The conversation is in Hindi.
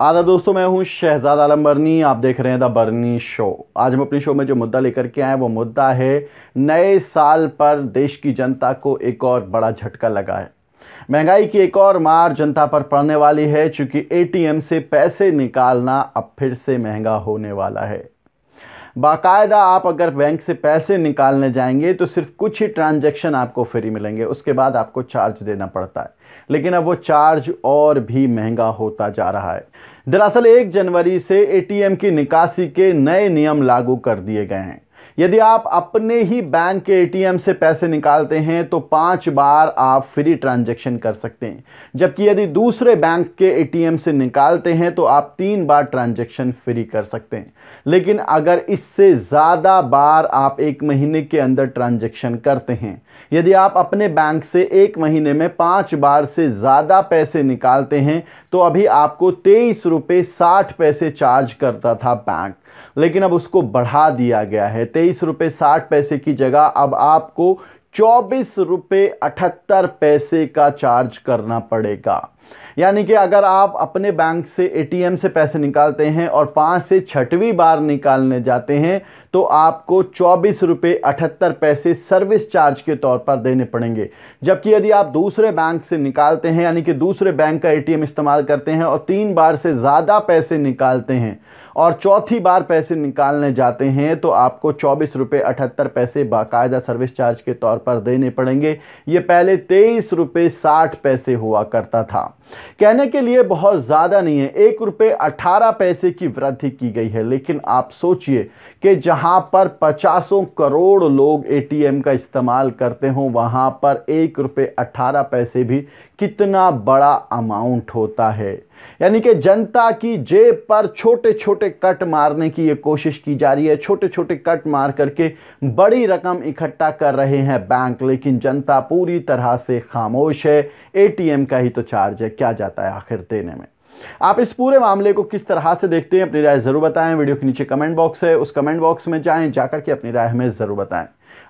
आदर दोस्तों मैं हूं शहजाद आलम बर्नी आप देख रहे हैं द बर्नी शो आज हम अपने शो में जो मुद्दा लेकर के आए वो मुद्दा है नए साल पर देश की जनता को एक और बड़ा झटका लगा है महंगाई की एक और मार जनता पर पड़ने वाली है क्योंकि एटीएम से पैसे निकालना अब फिर से महंगा होने वाला है बाकायदा आप अगर बैंक से पैसे निकालने जाएंगे तो सिर्फ कुछ ही ट्रांजैक्शन आपको फ्री मिलेंगे उसके बाद आपको चार्ज देना पड़ता है लेकिन अब वो चार्ज और भी महंगा होता जा रहा है दरअसल एक जनवरी से एटीएम की निकासी के नए नियम लागू कर दिए गए हैं यदि आप अपने ही बैंक के एटीएम से पैसे निकालते हैं तो पाँच बार आप फ्री ट्रांजेक्शन कर सकते हैं जबकि यदि दूसरे बैंक के एटीएम से निकालते हैं तो आप तीन बार ट्रांजेक्शन फ्री कर सकते हैं लेकिन अगर इससे ज़्यादा बार आप एक महीने के अंदर ट्रांजेक्शन करते हैं यदि आप अपने बैंक से एक महीने में पाँच बार से ज़्यादा पैसे निकालते हैं तो अभी आपको तेईस रुपये साठ पैसे चार्ज करता था बैंक लेकिन अब उसको बढ़ा दिया गया है तेईस रुपये साठ पैसे की जगह अब आपको चौबीस रुपये अठहत्तर पैसे का चार्ज करना पड़ेगा यानी कि अगर आप अपने बैंक से एटीएम से पैसे निकालते हैं और पाँच से छठवीं बार निकालने जाते हैं तो आपको चौबीस रुपये अठहत्तर पैसे सर्विस चार्ज के तौर पर देने पड़ेंगे जबकि यदि आप दूसरे बैंक से निकालते हैं यानी कि दूसरे बैंक का एटीएम इस्तेमाल करते हैं और तीन बार से ज़्यादा पैसे निकालते हैं और चौथी बार पैसे निकालने जाते हैं तो आपको चौबीस रुपये अठहत्तर पैसे बाकायदा सर्विस चार्ज के तौर पर देने पड़ेंगे ये पहले तेईस रुपये साठ पैसे हुआ करता था कहने के लिए बहुत ज़्यादा नहीं है एक रुपये अठारह पैसे की वृद्धि की गई है लेकिन आप सोचिए कि जहाँ पर पचासों करोड़ लोग ए का इस्तेमाल करते हों वहाँ पर एक रुपये अठारह पैसे भी कितना बड़ा अमाउंट होता है यानी कि जनता की जेब पर छोटे छोटे कट मारने की ये कोशिश की जा रही है छोटे छोटे कट मार करके बड़ी रकम इकट्ठा कर रहे हैं बैंक लेकिन जनता पूरी तरह से खामोश है एटीएम का ही तो चार्ज है क्या जाता है आखिर देने में आप इस पूरे मामले को किस तरह से देखते हैं अपनी राय ज़रूर बताएं वीडियो के नीचे कमेंट बॉक्स है उस कमेंट बॉक्स में जाए जाकर के अपनी राय हमें ज़रूर बताएं